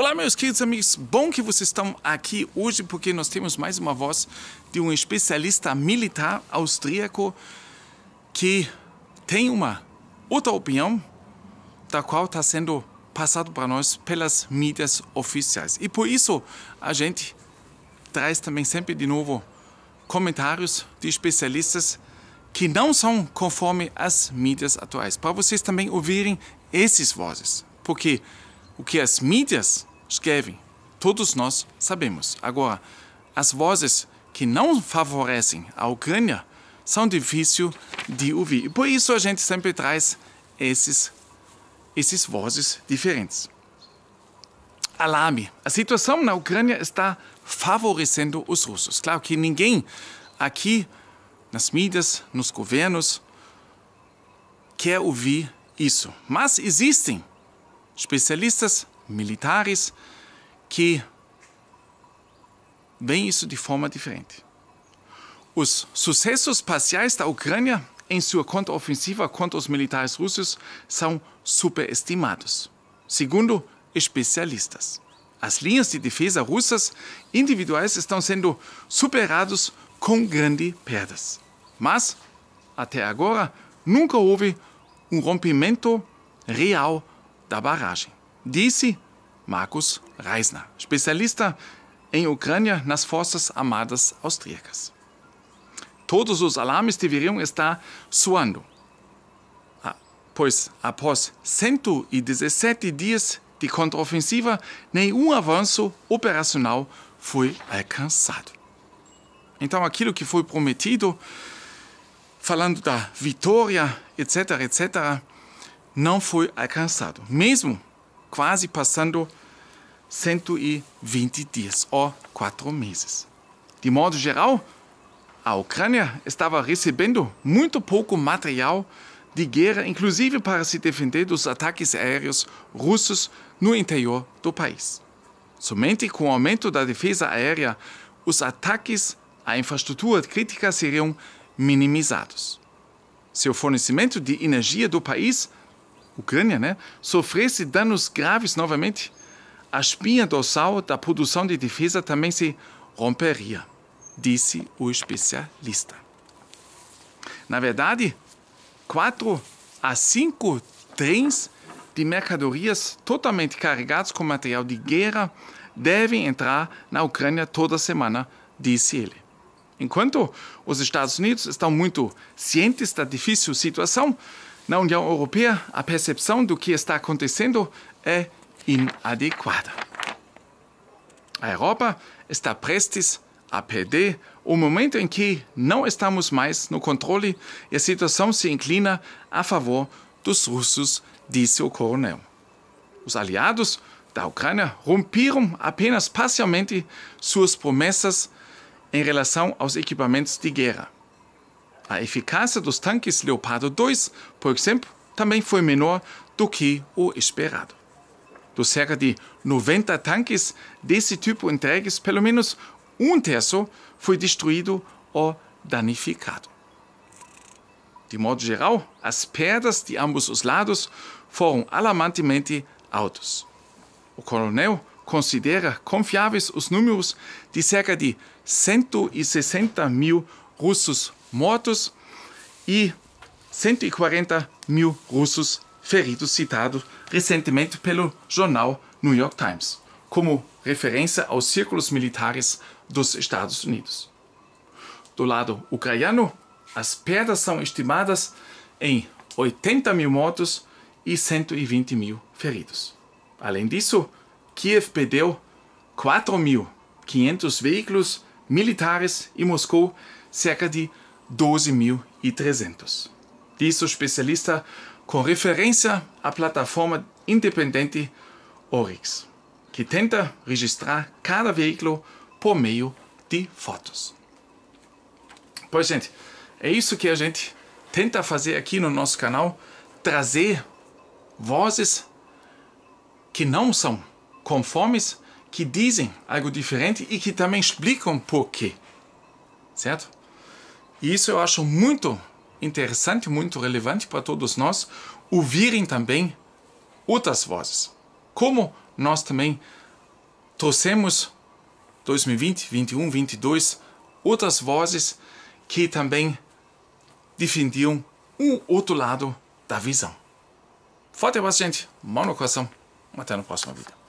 Olá, meus queridos amigos, bom que vocês estão aqui hoje porque nós temos mais uma voz de um especialista militar austríaco que tem uma outra opinião, da qual está sendo passado para nós pelas mídias oficiais. E por isso a gente traz também sempre de novo comentários de especialistas que não são conforme as mídias atuais, para vocês também ouvirem esses vozes, porque o que as mídias escrevem. Todos nós sabemos. Agora, as vozes que não favorecem a Ucrânia são difíceis de ouvir. E por isso a gente sempre traz esses, esses vozes diferentes. Alarme. A situação na Ucrânia está favorecendo os russos. Claro que ninguém aqui nas mídias, nos governos, quer ouvir isso. Mas existem especialistas militares, que veem isso de forma diferente. Os sucessos parciais da Ucrânia em sua contraofensiva contra os militares russos são superestimados, segundo especialistas. As linhas de defesa russas individuais estão sendo superadas com grandes perdas. Mas, até agora, nunca houve um rompimento real da barragem. Disse Markus Reisner, especialista em Ucrânia nas Forças Armadas Austríacas. Todos os alarmes deveriam estar soando, ah, pois após 117 dias de contraofensiva, nenhum avanço operacional foi alcançado. Então, aquilo que foi prometido, falando da vitória, etc., etc., não foi alcançado. Mesmo quase passando 120 dias ou quatro meses. De modo geral, a Ucrânia estava recebendo muito pouco material de guerra, inclusive para se defender dos ataques aéreos russos no interior do país. Somente com o aumento da defesa aérea, os ataques à infraestrutura crítica seriam minimizados. Seu fornecimento de energia do país Ucrânia, né, sofresse danos graves novamente, a espinha dorsal da produção de defesa também se romperia, disse o especialista. Na verdade, quatro a cinco trens de mercadorias totalmente carregados com material de guerra devem entrar na Ucrânia toda semana, disse ele. Enquanto os Estados Unidos estão muito cientes da difícil situação, na União Europeia, a percepção do que está acontecendo é inadequada. A Europa está prestes a perder o momento em que não estamos mais no controle e a situação se inclina a favor dos russos, disse o coronel. Os aliados da Ucrânia rompiram apenas parcialmente suas promessas em relação aos equipamentos de guerra. A eficácia dos tanques Leopardo 2, por exemplo, também foi menor do que o esperado. Dos cerca de 90 tanques desse tipo entregues, pelo menos um terço foi destruído ou danificado. De modo geral, as perdas de ambos os lados foram alarmantemente altas. O coronel considera confiáveis os números de cerca de 160 mil russos mortos e 140 mil russos feridos, citado recentemente pelo jornal New York Times, como referência aos círculos militares dos Estados Unidos. Do lado ucraniano, as perdas são estimadas em 80 mil mortos e 120 mil feridos. Além disso, Kiev perdeu 4.500 veículos militares e Moscou cerca de 12.300. Diz o especialista com referência à plataforma independente Orix, que tenta registrar cada veículo por meio de fotos. Pois, gente, é isso que a gente tenta fazer aqui no nosso canal, trazer vozes que não são conformes, que dizem algo diferente e que também explicam por quê. Certo? E isso eu acho muito interessante, muito relevante para todos nós ouvirem também outras vozes. Como nós também trouxemos 2020, 21, 22 outras vozes que também defendiam um outro lado da visão. Forte abraço, gente. Mão no coração. Até no próximo vídeo.